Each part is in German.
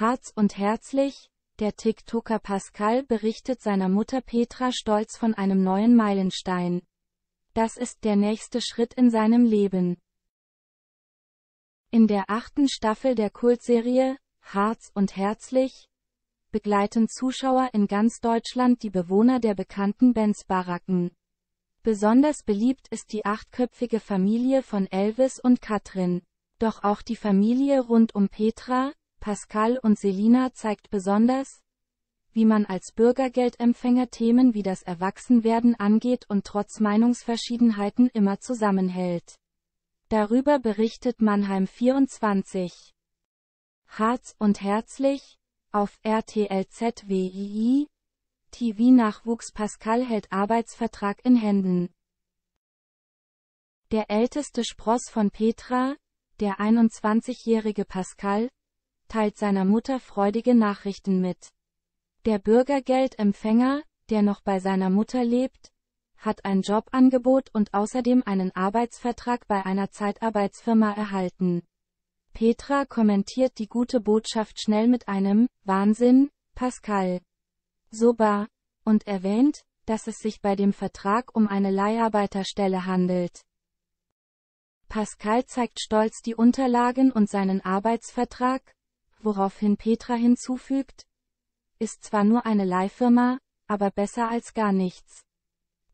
Harz und herzlich, der TikToker Pascal berichtet seiner Mutter Petra stolz von einem neuen Meilenstein. Das ist der nächste Schritt in seinem Leben. In der achten Staffel der Kultserie, Harz und Herzlich, begleiten Zuschauer in ganz Deutschland die Bewohner der bekannten Benz-Baracken. Besonders beliebt ist die achtköpfige Familie von Elvis und Katrin. Doch auch die Familie rund um Petra, Pascal und Selina zeigt besonders, wie man als Bürgergeldempfänger Themen wie das Erwachsenwerden angeht und trotz Meinungsverschiedenheiten immer zusammenhält. Darüber berichtet Mannheim 24. Harz und herzlich, auf RTLZWII, TV-Nachwuchs Pascal hält Arbeitsvertrag in Händen. Der älteste Spross von Petra, der 21-jährige Pascal, teilt seiner Mutter freudige Nachrichten mit. Der Bürgergeldempfänger, der noch bei seiner Mutter lebt, hat ein Jobangebot und außerdem einen Arbeitsvertrag bei einer Zeitarbeitsfirma erhalten. Petra kommentiert die gute Botschaft schnell mit einem Wahnsinn, Pascal. Soba, und erwähnt, dass es sich bei dem Vertrag um eine Leiharbeiterstelle handelt. Pascal zeigt stolz die Unterlagen und seinen Arbeitsvertrag, woraufhin Petra hinzufügt, ist zwar nur eine Leihfirma, aber besser als gar nichts.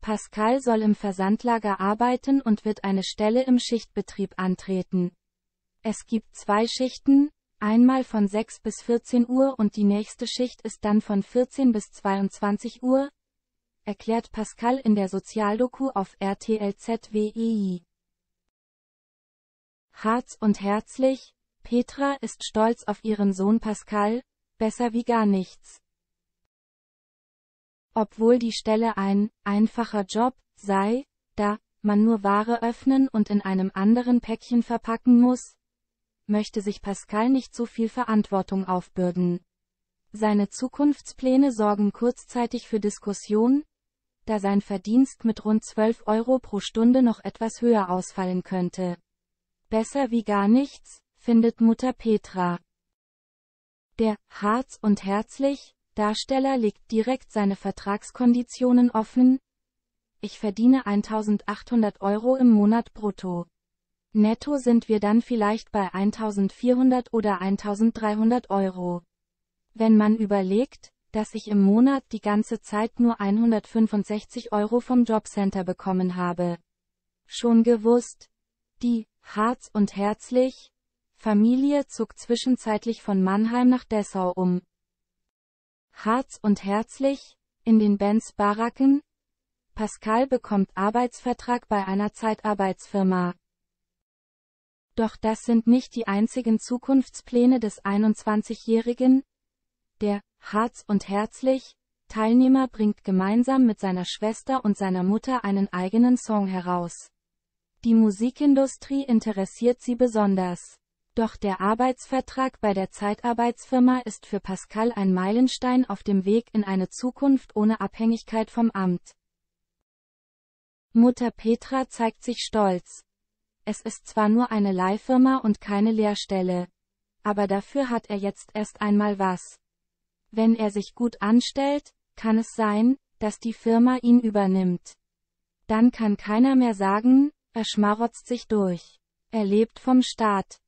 Pascal soll im Versandlager arbeiten und wird eine Stelle im Schichtbetrieb antreten. Es gibt zwei Schichten, einmal von 6 bis 14 Uhr und die nächste Schicht ist dann von 14 bis 22 Uhr, erklärt Pascal in der Sozialdoku auf RTLZWEI. Harz und herzlich, Petra ist stolz auf ihren Sohn Pascal, besser wie gar nichts. Obwohl die Stelle ein einfacher Job sei, da man nur Ware öffnen und in einem anderen Päckchen verpacken muss, möchte sich Pascal nicht so viel Verantwortung aufbürden. Seine Zukunftspläne sorgen kurzzeitig für Diskussion, da sein Verdienst mit rund 12 Euro pro Stunde noch etwas höher ausfallen könnte. Besser wie gar nichts, findet Mutter Petra. Der Harz und Herzlich Darsteller legt direkt seine Vertragskonditionen offen. Ich verdiene 1800 Euro im Monat brutto. Netto sind wir dann vielleicht bei 1400 oder 1300 Euro. Wenn man überlegt, dass ich im Monat die ganze Zeit nur 165 Euro vom Jobcenter bekommen habe. Schon gewusst. Die, Harz und Herzlich, Familie zog zwischenzeitlich von Mannheim nach Dessau um. Harz und Herzlich, in den Bands Baracken. Pascal bekommt Arbeitsvertrag bei einer Zeitarbeitsfirma. Doch das sind nicht die einzigen Zukunftspläne des 21-Jährigen. Der, Harz und Herzlich, Teilnehmer bringt gemeinsam mit seiner Schwester und seiner Mutter einen eigenen Song heraus. Die Musikindustrie interessiert sie besonders. Doch der Arbeitsvertrag bei der Zeitarbeitsfirma ist für Pascal ein Meilenstein auf dem Weg in eine Zukunft ohne Abhängigkeit vom Amt. Mutter Petra zeigt sich stolz. Es ist zwar nur eine Leihfirma und keine Lehrstelle. Aber dafür hat er jetzt erst einmal was. Wenn er sich gut anstellt, kann es sein, dass die Firma ihn übernimmt. Dann kann keiner mehr sagen, er schmarotzt sich durch. Er lebt vom Staat.